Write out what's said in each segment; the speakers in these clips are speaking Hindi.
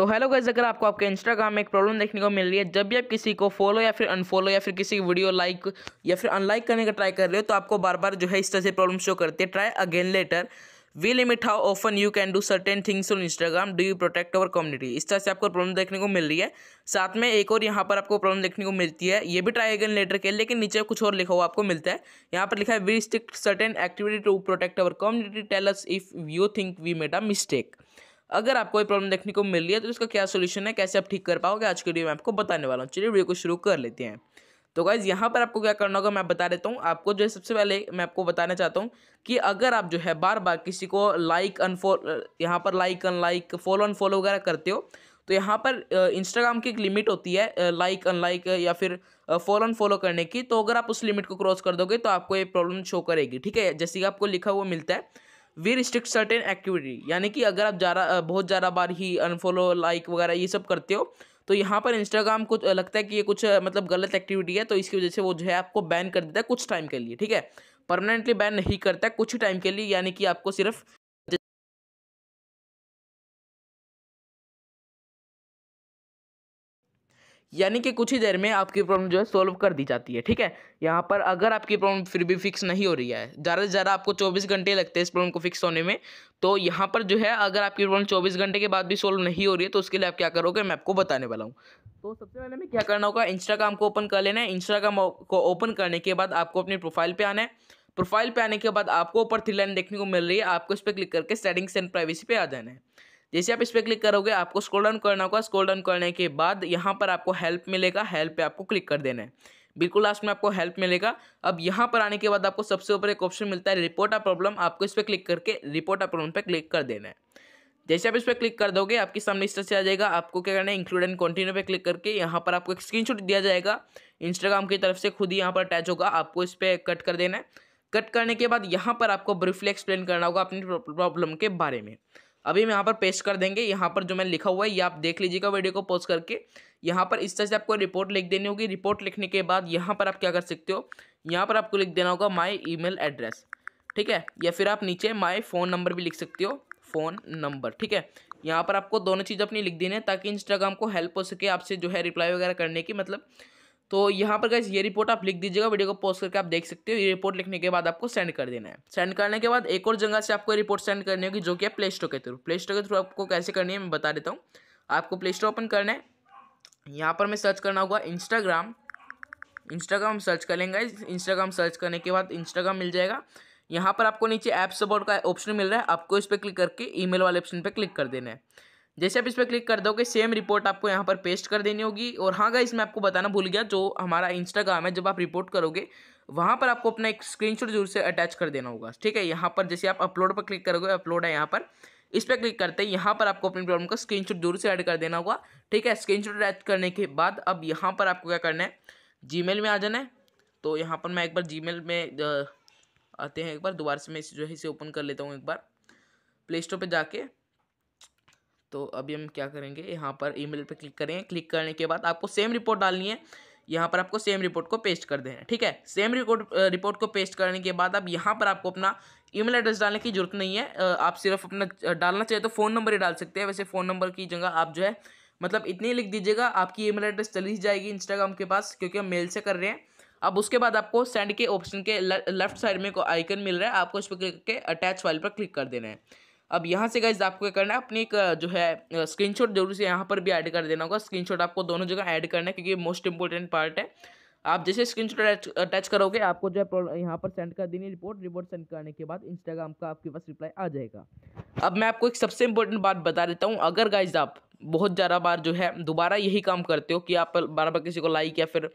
तो हेलो गाइज अगर आपको आपके इंस्टाग्राम में एक प्रॉब्लम देखने को मिल रही है जब भी आप किसी को फॉलो या फिर अनफॉलो या फिर किसी की वीडियो लाइक या फिर अनलाइक करने का ट्राई कर रहे हो तो आपको बार बार जो है इस तरह से प्रॉब्लम शो करती है try again later we limit how often you can do certain things on Instagram do you protect our community इस तरह से आपको प्रॉब्लम देखने को मिल रही है साथ में एक और यहाँ पर आपको प्रॉब्लम देखने को मिलती है ये भी ट्राई अगेन लेटर के लेकिन नीचे कुछ और लिखा हुआ आपको मिलता है यहाँ पर लिखा है we stick certain activity to protect our community tell us if you think we made a mistake अगर आपको ये प्रॉब्लम देखने को मिल रही है तो इसका क्या सोल्यूशन है कैसे आप ठीक कर पाओगे आज के वीडियो में आपको बताने वाला हूँ चलिए वीडियो को शुरू कर लेते हैं तो गाइज़ यहाँ पर आपको क्या करना होगा मैं बता देता हूँ आपको जो है सबसे पहले मैं आपको बताना चाहता हूँ कि अगर आप जो है बार बार किसी को लाइक अनफॉल यहाँ पर लाइक अनलाइक फॉलो अनफॉलो वगैरह करते हो तो यहाँ पर इंस्टाग्राम की एक लिमिट होती है लाइक अनलाइक या फिर फॉलो अनफॉलो करने की तो अगर आप उस लिमिट को क्रॉस कर दोगे तो आपको ये प्रॉब्लम शो करेगी ठीक है जैसे कि आपको लिखा हुआ मिलता है वी रिस्ट्रिक्ट सर्टेन एक्टिविटी यानी कि अगर आप ज़्यादा बहुत ज़्यादा बार ही अनफॉलो लाइक वगैरह ये सब करते हो तो यहाँ पर इंस्टाग्राम को लगता है कि ये कुछ मतलब गलत एक्टिविटी है तो इसकी वजह से वो जो है आपको बैन कर देता है कुछ टाइम के लिए ठीक है परमानेंटली बैन नहीं करता है कुछ टाइम के लिए यानी कि आपको सिर्फ यानी कि कुछ ही देर में आपकी प्रॉब्लम जो है सॉल्व कर दी जाती है ठीक है यहाँ पर अगर आपकी प्रॉब्लम फिर भी फिक्स नहीं हो रही है ज़्यादा से ज़्यादा आपको चौबीस घंटे लगते हैं इस प्रॉब्लम को फिक्स होने में तो यहाँ पर जो है अगर आपकी प्रॉब्लम चौबीस घंटे के बाद भी सॉल्व नहीं हो रही है तो उसके लिए आप क्या करोगे मैं आपको बताने वाला हूँ तो सबसे पहले हमें क्या करना होगा इंस्टाग्राम को ओपन कर लेना है इंस्टाग्राम को ओपन करने के बाद आपको अपनी प्रोफाइल पर आना है प्रोफाइल पे आने के बाद आपको ऊपर थ्री लाइन देखने को मिल रही है आपको इस पर क्लिक करके सेटिंग्स एंड प्राइवेसी पे आ जाना है जैसे आप इस पर क्लिक करोगे आपको स्क्रोल डाउन करना होगा स्क्रोल डाउन करने के बाद यहाँ पर आपको हेल्प मिलेगा हेल्प पे आपको क्लिक कर देना है बिल्कुल लास्ट में आपको हेल्प मिलेगा अब यहाँ पर आने के बाद आपको सबसे ऊपर एक ऑप्शन मिलता है रिपोर्ट आ प्रॉब्लम आपको इस पर क्लिक करके रिपोर्ट आ प्रॉब्लम पर क्लिक कर देना है जैसे आप इस पर क्लिक कर दोगे आपके सामने इस तरह से आ जाएगा आपको क्या करना है इंक्लूड एंड कंटिन्यू पे क्लिक करके यहाँ पर आपको एक स्क्रीनशॉट दिया जाएगा इंस्टाग्राम की तरफ से खुद ही यहाँ पर अटैच होगा आपको इस पर कट कर देना है कट करने के बाद यहाँ पर आपको ब्रीफली एक्सप्लेन करना होगा अपनी प्रॉब्लम के बारे में अभी हम यहाँ पर पेस्ट कर देंगे यहाँ पर जो मैंने लिखा हुआ है ये आप देख लीजिएगा वीडियो को पोस्ट करके यहाँ पर इस तरह से आपको रिपोर्ट लिख देनी होगी रिपोर्ट लिखने के बाद यहाँ पर आप क्या कर सकते हो यहाँ पर आपको लिख देना होगा माई ईमेल एड्रेस ठीक है या फिर आप नीचे माई फ़ोन नंबर भी लिख सकते हो फ़ोन नंबर ठीक है यहाँ पर आपको दोनों चीज़ अपनी लिख देनी है ताकि इंस्टाग्राम को हेल्प हो सके आपसे जो है रिप्लाई वगैरह करने की मतलब तो यहाँ पर गैस ये रिपोर्ट आप लिख दीजिएगा वीडियो को पोस्ट करके आप देख सकते हो ये रिपोर्ट लिखने के बाद आपको सेंड कर देना है सेंड करने के बाद एक और जगह से आपको रिपोर्ट सेंड करनी होगी जो कि प्ले स्टोर के थ्रू प्ले स्टोर के थ्रू आपको कैसे करनी है मैं बता देता हूँ आपको प्ले स्टोर ओपन करना है यहाँ पर मैं सर्च करना होगा इंस्टाग्राम इंस्टाग्राम सर्च कर लेंगे इंस्टाग्राम सर्च करने के बाद इंस्टाग्राम मिल जाएगा यहाँ पर आपको नीचे ऐप सपोर्ट का ऑप्शन मिल रहा है आपको इस पर क्लिक करके ईमेल वाले ऑप्शन पर क्लिक कर देना है जैसे आप इस पर क्लिक कर दोगे सेम रिपोर्ट आपको यहाँ पर पेस्ट कर देनी होगी और हाँ गाइस मैं आपको बताना भूल गया जो हमारा इंस्टाग्राम है जब आप रिपोर्ट करोगे वहाँ पर आपको अपना एक स्क्रीनशॉट जरूर से अटैच कर देना होगा ठीक है यहाँ पर जैसे आप अपलोड पर क्लिक करोगे अपलोड है यहाँ पर इस पर क्लिक करते हैं यहाँ पर आपको अपनी प्रॉब्लम का शॉट जरूर से ऐड कर देना होगा ठीक है शॉट अटैच करने के बाद अब यहाँ पर आपको क्या करना है मेल में आ जाना है तो यहाँ पर मैं एक बार मेल में आते हैं एक बार दोबारा से मैं इसे जो है इसे ओपन कर लेता हूँ एक बार प्ले स्टोर पर जाके तो अभी हम क्या करेंगे यहाँ पर ईमेल पे क्लिक करेंगे क्लिक करने के बाद आपको सेम रिपोर्ट डालनी है यहाँ पर आपको सेम रिपोर्ट को पेस्ट कर देना ठीक है सेम रिपोर्ट रिपोर्ट को पेस्ट करने के बाद अब यहाँ पर आपको अपना ईमेल एड्रेस डालने की जरूरत नहीं है आप सिर्फ अपना डालना चाहिए तो फ़ोन नंबर ही डाल सकते हैं वैसे फ़ोन नंबर की जगह आप जो है मतलब इतनी लिख दीजिएगा आपकी ईमेल एड्रेस चली जाएगी इंस्टाग्राम के पास क्योंकि हम मेल से कर रहे हैं अब उसके बाद आपको सेंड के ऑप्शन के लेफ्ट साइड में को आइकन मिल रहा है आपको इस पर क्लिक करके अटैच फाइल पर क्लिक कर देना है अब यहाँ से गाइज आपको क्या करना है अपनी एक जो है स्क्रीनशॉट जरूर से यहाँ पर भी ऐड कर देना होगा स्क्रीनशॉट आपको दोनों जगह ऐड करना है क्योंकि मोस्ट इंपॉर्टेंट पार्ट है आप जैसे स्क्रीनशॉट अटैच करोगे आपको जो है यहाँ पर सेंड कर देनी रिपोर्ट रिपोर्ट सेंड करने के बाद इंस्टाग्राम का आपके पास रिप्लाई आ जाएगा अब मैं आपको एक सबसे इंपॉर्टेंट बात बता देता हूँ अगर गाइज आप बहुत ज़्यादा बार जो है दोबारा यही काम करते हो कि आप बार बार किसी को लाइक या फिर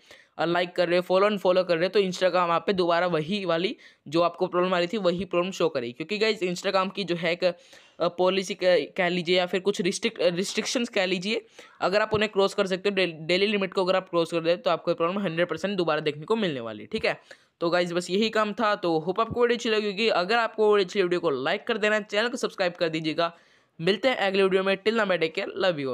अनलाइक कर रहे हो फॉलो एंड फॉलो कर रहे हो तो इंस्टाग्राम आप पे दोबारा वही वाली जो आपको प्रॉब्लम आ रही थी वही प्रॉब्लम शो करेगी क्योंकि गाइज इंस्टाग्राम की जो है एक पॉलिसी कह लीजिए या फिर कुछ रिस्ट्रिक रिस्ट्रिक्शंस कह लीजिए अगर आप उन्हें क्रॉस कर सकते हो डेली लिमिट को अगर आप क्रॉस कर दे तो आपको प्रॉब्लम हंड्रेड परसेंट दोबारा देखने को मिलने वाली ठीक है तो गाइज बस यही काम था तो होप आपको वीडियो अच्छी लगेगी अगर आपको वीडियो अच्छी वीडियो को लाइक कर देना चैनल को सब्सक्राइब कर दीजिएगा मिलते हैं अगले वीडियो में टिल ना टेक केयर लव यू